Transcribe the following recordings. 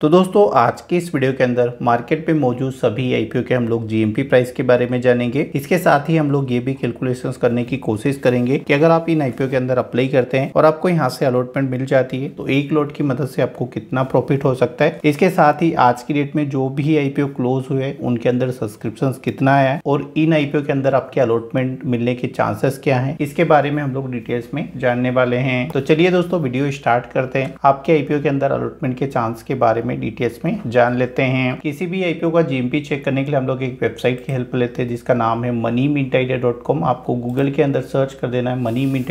तो दोस्तों आज के इस वीडियो के अंदर मार्केट पे मौजूद सभी आईपीओ के हम लोग जीएमपी प्राइस के बारे में जानेंगे इसके साथ ही हम लोग ये भी कैलकुलेशंस करने की कोशिश करेंगे कि अगर आप इन आईपीओ के अंदर अप्लाई करते हैं और आपको यहाँ से अलॉटमेंट मिल जाती है तो एक लॉट की मदद से आपको कितना प्रॉफिट हो सकता है इसके साथ ही आज की डेट में जो भी आईपीओ क्लोज हुए उनके अंदर सब्सक्रिप्शन कितना आया है और इन आईपीओ के अंदर आपके अलॉटमेंट मिलने के चांसेस क्या है इसके बारे में हम लोग डिटेल्स में जानने वाले हैं तो चलिए दोस्तों वीडियो स्टार्ट करते हैं आपके आईपीओ के अंदर अलॉटमेंट के चांस के बारे में में डिटेल्स में जान लेते हैं किसी भी आईपीओ का जीएमपी चेक करने के लिए हम लोग एक वेबसाइट की हेल्प लेते हैं जिसका नाम है मनी मिंट आपको गूगल के अंदर सर्च कर देना है मनी मिंट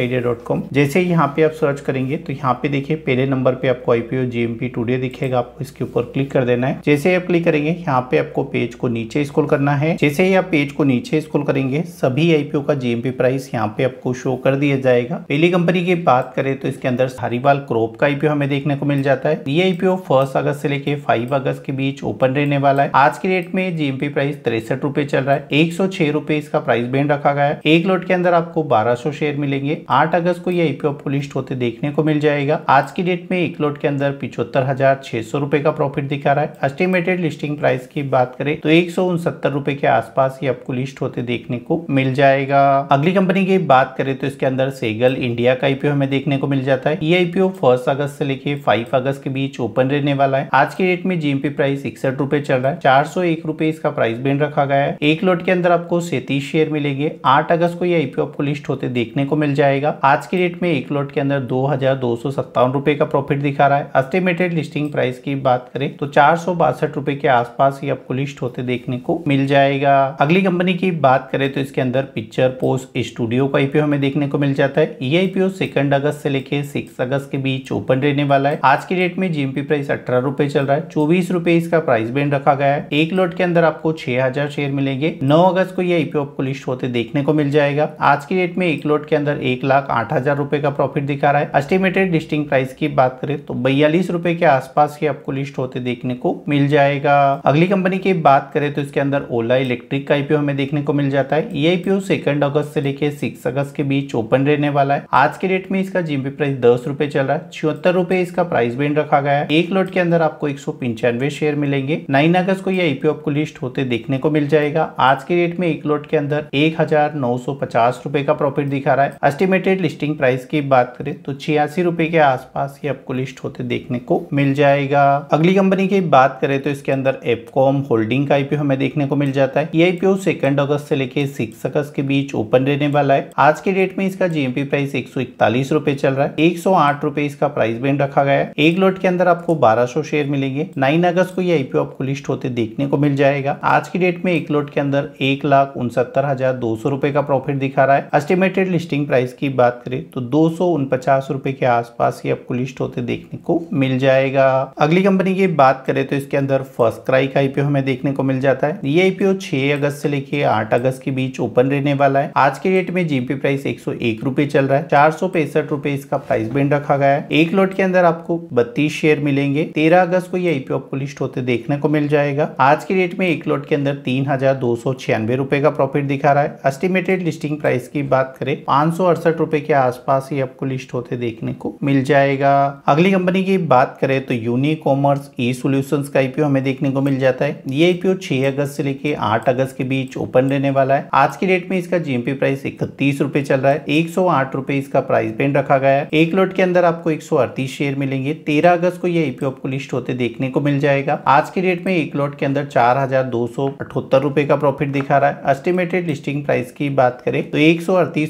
जैसे यहाँ पे आप सर्च करेंगे तो यहाँ पे देखिए पहले नंबर पे आपको आईपीओ जीएमपी टूडे दिखेगा आपको इसके ऊपर क्लिक कर देना है जैसे आप क्लिक करेंगे यहाँ पे आपको पेज को नीचे स्क्रॉल करना है जैसे ही आप पेज को नीचे स्क्रॉल करेंगे सभी आईपीओ का जीएमपी प्राइस यहाँ पे आपको शो कर दिया जाएगा पहली कंपनी की बात करें तो इसके अंदर हरिवाल क्रोप का आईपीओ हमें देखने को मिल जाता है ये आईपीओ फर्स्ट अगस्त से लेके 5 अगस्त के बीच ओपन रहने वाला है आज के डेट में जीएमपी प्राइस तिरसठ रुपए चल रहा है एक सौ छह रुपए इसका प्राइस बैंड रखा गया है एक लोट के अंदर आपको 1200 शेयर मिलेंगे 8 अगस्त को यह आईपीओ आपको लिस्ट होते देखने को मिल जाएगा आज की डेट में एक लोट के अंदर पिछहत्तर हजार का प्रॉफिट दिखा रहा है एस्टिमेटेड लिस्टिंग प्राइस की बात करें तो एक सौ के आसपास ये आपको लिस्ट होते देखने को मिल जाएगा अगली कंपनी की बात करें तो इसके अंदर सेगल इंडिया का आईपीओ हमें देखने को मिल जाता है ये आईपीओ फर्स्ट अगस्त से लेके फाइव अगस्त के बीच ओपन रहने वाला है आज के डेट में जीएमपी प्राइस इकसठ रुपए चल रहा है चार सौ एक रूपए इसका प्राइस बैंड रखा गया है एक लॉट के अंदर आपको सैतीस शेयर मिलेंगे आठ अगस्त को यह आईपीओ आपको लिस्ट होते देखने को मिल जाएगा आज के डेट में एक लॉट के अंदर दो हजार दो सौ सत्तावन रुपए का प्रॉफिट दिखा रहा है एस्टिमेटेड लिस्टिंग प्राइस की बात करें तो चार सौ बासठ रुपए के आसपास ही आपको लिस्ट होते देखने को मिल जाएगा अगली कंपनी की बात करें तो इसके अंदर पिक्चर पोस्ट स्टूडियो का आईपीओ हमें देखने को मिल जाता है ये आईपीओ सेकंड अगस्त से लेके सिक्स अगस्त के बीच ओपन रहने वाला है आज के डेट में जीएमपी प्राइस अठारह रूपए चल रहा है चौबीस रुपए इसका प्राइस बैंड रखा गया है एक लोट के अंदर आपको छह हजार शेयर मिलेंगे नौ अगस्त को यह आईपीओ आपको लिस्ट होते देखने को मिल जाएगा आज की डेट में एक लोट के अंदर एक लाख आठ हजार रुपए का प्रॉफिट दिखा रहा है एस्टिमेटेड लिस्टिंग प्राइस की बात करें तो बयालीस रुपए के आसपास ही आपको लिस्ट होते देखने को मिल जाएगा अगली कंपनी की बात करें तो इसके अंदर ओला इलेक्ट्रिक का आईपीओ हमें देखने को मिल जाता है ये आईपीओ सेकंड अगस्त से लेकर सिक्स अगस्त के बीच ओपन रहने वाला है आज के डेट में इसका जीबी प्राइस दस रुपए चल रहा है छिहत्तर रुपए इसका प्राइस बैंड रखा गया है एक लोट के अंदर आप आपको एक शेयर मिलेंगे नाइन अगस्त को यह आईपीओ आपको लिस्ट होते देखने को मिल जाएगा आज के रेट में एक लोट के अंदर एक रुपए का प्रॉफिट दिखा रहा है एस्टिमेटेड लिस्टिंग प्राइस की बात करें तो छियासी रुपए के आसपास ये आपको लिस्ट होते देखने को मिल जाएगा अगली कंपनी की बात करें तो इसके अंदर एपकॉम होल्डिंग का आईपीओ हमें देखने को मिल जाता है ये आईपीओ सेकंड अगस्त से लेके सिक्स अगस्त के बीच ओपन रहने वाला है आज के डेट में इसका जीएमपी प्राइस एक सौ चल रहा है एक सौ इसका प्राइस बैंड रखा गया है एक लोट के अंदर आपको बारह शेयर शेयर मिलेंगे नाइन अगस्त को ये आईपीओ आपको लिस्ट होते देखने को मिल जाएगा आज की डेट में एक लोट के अंदर एक लाख उनसत्तर हजार दो सौ रूपए का प्रॉफिट दिखा रहा है एस्टिमेटेड लिस्टिंग प्राइस की बात करें तो दो सौ उनपचास रूपए के आसपास ये आपको लिस्ट होते देखने को मिल जाएगा अगली कंपनी की बात करें तो इसके अंदर फर्स्ट क्राई का आईपीओ हमें देखने को मिल जाता है ये आईपीओ छह अगस्त से लेके आठ अगस्त के बीच ओपन रहने वाला है आज के डेट में जीपी प्राइस एक सौ चल रहा है चार सौ इसका प्राइस बैंड रखा गया है एक लोट के अंदर आपको बत्तीस शेयर मिलेंगे तेरह अगस्त को ये आईपीओ आपको लिस्ट होते देखने को मिल जाएगा आज की डेट में एक लॉट के अंदर तीन हजार दो सौ छियानवे रुपए का प्रॉफिट दिखा रहा है एस्टिमेटेड लिस्टिंग प्राइस की बात करें पांच सौ अड़सठ रुपए के आसपास ही आपको लिस्ट होते देखने को मिल जाएगा अगली कंपनी की बात करें तो यूनी कॉमर्स ई सोल्यूशन का आईपीओ हमें देखने को मिल जाता है ये आईपीओ छह अगस्त से लेके आठ अगस्त के बीच ओपन रहने वाला है आज की डेट में इसका जीएमपी प्राइस इकतीस रुपए चल रहा है एक सौ आठ रुपए इसका प्राइस बैंड रखा गया है एक लॉट के अंदर आपको एक सौ अड़तीस शेयर मिलेंगे तेरह अगस्त को यह आईपीओ आपको लिस्ट होते देखने को मिल जाएगा आज के डेट में एक लॉट के अंदर चार रुपए का प्रॉफिट दिखा रहा है एस्टिमेटेड लिस्टिंग प्राइस की बात करें तो एक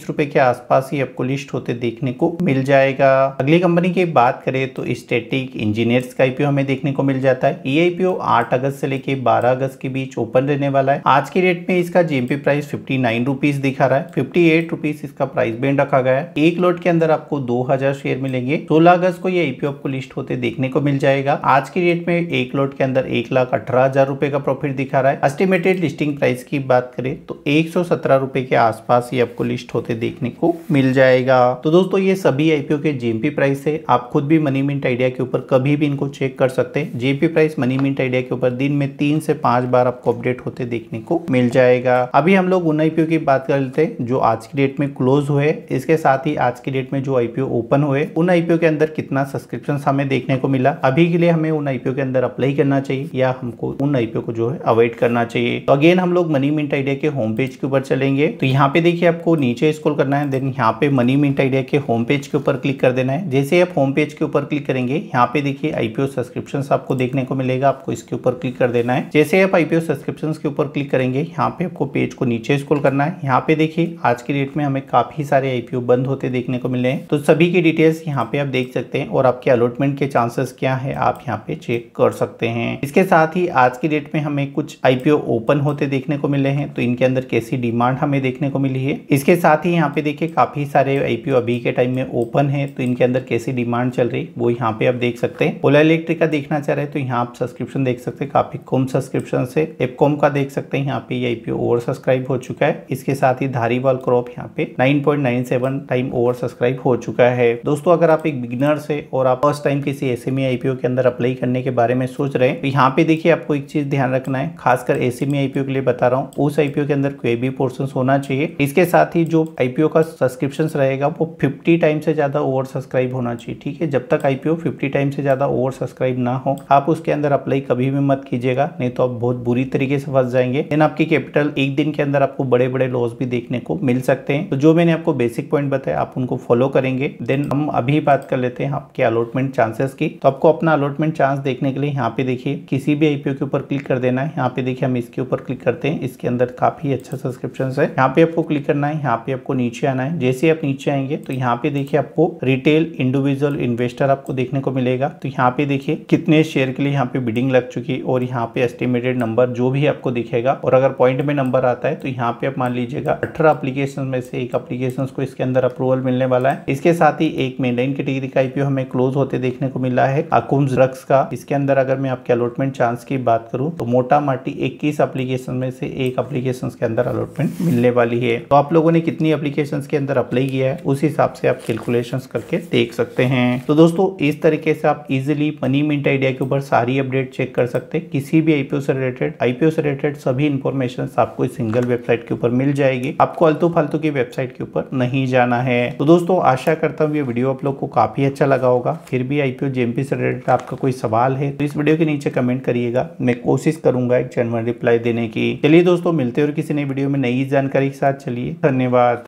रुपए के आसपास ही आपको लिस्ट होते देखने को मिल जाएगा अगली कंपनी की बात करें तो स्टेटिक इंजीनियर्स का आईपीओ हमें देखने को मिल जाता है ये आईपीओ आठ अगस्त से लेके बारह अगस्त के बीच ओपन रहने वाला है आज के डेट में इसका GMP price fifty nine rupees दिखा रहा है फिफ्टी एट रुपीज इसका प्राइस बैंड रखा गया है एक लॉट के अंदर आपको दो हजार शेयर मिलेंगे सोलह अगस्त को ये आईपीओ आपको लिस्ट होते देखने को मिल जाएगा आज की डेट में एक लोट के अंदर एक लाख अठारह हजार रुपए का प्रॉफिट दिखा रहा है एस्टिमेटेड लिस्टिंग प्राइस की बात करें तो एक सौ सत्रह रुपए के आसपास ये आपको लिस्ट होते देखने को मिल जाएगा तो दोस्तों ये सभी आईपीओ के जेएमपी प्राइस है आप खुद भी मनी मिंट आइडिया के ऊपर कभी भी इनको चेक कर सकते हैं GMP price money mint idea के ऊपर दिन में तीन से पांच बार आपको अपडेट होते देखने को मिल जाएगा अभी हम लोग उन आईपीओ की बात कर लेते हैं जो आज की डेट में क्लोज हुए इसके साथ ही आज की डेट में जो आईपीओ ओपन हुए उन आईपीओ के अंदर कितना सब्सक्रिप्शन हमें देखने को मिला अभी के लिए हमें हमें उन आईपीओ के अंदर अप्लाई करना चाहिए या हमको उन आईपीओ को जो है अवॉइड करना चाहिए तो अगेन हम लोग मनी मिंट आइडिया के होम पेज के ऊपर चलेंगे तो यहाँ पे देखिए आपको नीचे स्कोल करना है देन यहाँ पे मनी मिंट आइडिया के होम पेज के ऊपर क्लिक कर देना है जैसे आप होम पेज के ऊपर क्लिक करेंगे यहाँ पे देखिए आईपीओ सब्सक्रिप्शन आपको देखने को मिलेगा आपको इसके ऊपर क्लिक कर देना है जैसे आप आईपीओ सब्सक्रिप्शन के ऊपर क्लिक करेंगे यहाँ पे आपको पेज को नीचे स्कोल करना है यहाँ पे देखिए आज के डेट में हमें काफी सारे आईपीओ बंद होते देखने को मिले हैं तो सभी की डिटेल्स यहाँ पे आप देख सकते हैं और आपके अलॉटमेंट के चांसेस क्या है आप यहाँ यहाँ पे चेक कर सकते हैं इसके साथ ही आज की डेट में हमें कुछ आईपीओ ओपन होते देखने को मिले हैं तो इनके अंदर कैसी डिमांड हमें देखने को मिली है इसके साथ ही यहाँ पे देखिए काफी सारे आईपीओ अभी के टाइम में ओपन है तो इनके अंदर कैसी डिमांड चल रही वो यहाँ पे आप देख सकते हैं ओला इलेक्ट्रिक का देखना चाह रहे तो यहाँ आप सब्सक्रिप्शन देख सकते हैं काफी कम सब्सक्रिप्शन है एपकॉम का देख सकते हैं यहाँ पे आईपीओ ओवर सब्सक्राइब हो चुका है इसके साथ ही धारीवाल क्रॉप यहाँ पे नाइन टाइम ओवर सब्सक्राइब हो चुका है दोस्तों अगर आप एक बिगनर्स है और आप फर्स्ट टाइम किसी एसएमई आईपीओ e के अंदर अप्लाई अप्लाई करने के बारे में सोच रहे हैं तो यहाँ पे देखिए आपको एक चीज ध्यान रखना है खासकर एसी में आईपीओ के लिए बता रहा हूँ उस आईपीओ के अंदर कोई भी पोर्सन होना चाहिए इसके साथ ही जो आईपीओ का सब्सक्रिप्शन रहेगा वो फिफ्टी टाइम से ज्यादा ओवर सब्सक्राइब होना चाहिए ठीक है जब तक आईपीओ फिफ्टी टाइम से ज्यादा ओवर सब्सक्राइब ना हो आप उसके अंदर अप्लाई कभी भी मत कीजिएगा नहीं तो आप बहुत बुरी तरीके से फंस जाएंगे देन आपकी कैपिटल एक दिन के अंदर आपको बड़े बड़े लॉस भी देखने को मिल सकते हैं तो जो मैंने आपको बेसिक पॉइंट बताया आप उनको फॉलो करेंगे देन हम अभी बात कर लेते हैं आपके अलॉटमेंट चांसेस की तो आपको अपना अलॉटमेंट चांस देखने के लिए यहाँ पे देखिए किसी भी आईपीओ के ऊपर क्लिक कर देना है यहाँ पे देखिए हम इसके ऊपर क्लिक करते हैं इसके अंदर काफी अच्छा सब्सक्रिप्शन है यहाँ पे आपको क्लिक करना है यहाँ पे आपको नीचे आना है जैसे आप नीचे आएंगे तो यहाँ पे देखिए आपको रिटेल इंडिविजुअल इन्वेस्टर आपको देखने को मिलेगा तो यहाँ पे देखिए कितने शेयर के लिए यहाँ पे बिडिंग लग चुकी और यहाँ पे एस्टिमेटेड नंबर जो भी आपको दिखेगा और अगर पॉइंट में नंबर आता है तो यहाँ पे आप मान लीजिएगा अठारह अप्लीकेशन में से एक अप्लीकेशन को इसके अंदर अप्रूवल मिलने वाला है इसके साथ ही एक मेनलाइन कैटेगरी का आईपीओ हमें क्लोज होते देखने को मिला है अकुम्स ड्रग्स का इसके अंदर अगर मैं आपके अलॉटमेंट चांस की बात करूँ तो मोटा माटी इक्कीस अप्लीकेशन में से एक अप्लीकेशन के अंदर अलॉटमेंट मिलने वाली है तो आप लोगों ने कितनी अप्लीकेशन के अंदर अप्लाई किया है उस हिसाब से आप कैलकुलेशन करके देख सकते हैं तो दोस्तों इस तरीके से आप इजिली मनी मिनट आइडिया के ऊपर सारी अपडेट चेक कर सकते हैं किसी भी आईपीओ से रिलेटेड आईपीओ से रिलेटेड सभी इन्फॉर्मेशन आपको इस सिंगल वेबसाइट के ऊपर मिल जाएगी आपको अलतू फालतू की वेबसाइट के ऊपर नहीं जाना है तो दोस्तों आशा करता हूँ ये वीडियो आप लोग को काफी अच्छा लगा होगा फिर भी आईपीओ जेएमपी से रिलेटेड आपका कोई सवाल है तो इस वीडियो के नीचे कमेंट करिएगा मैं कोशिश करूंगा एक जनवन रिप्लाई देने की चलिए दोस्तों मिलते और किसी नई वीडियो में नई जानकारी के साथ चलिए धन्यवाद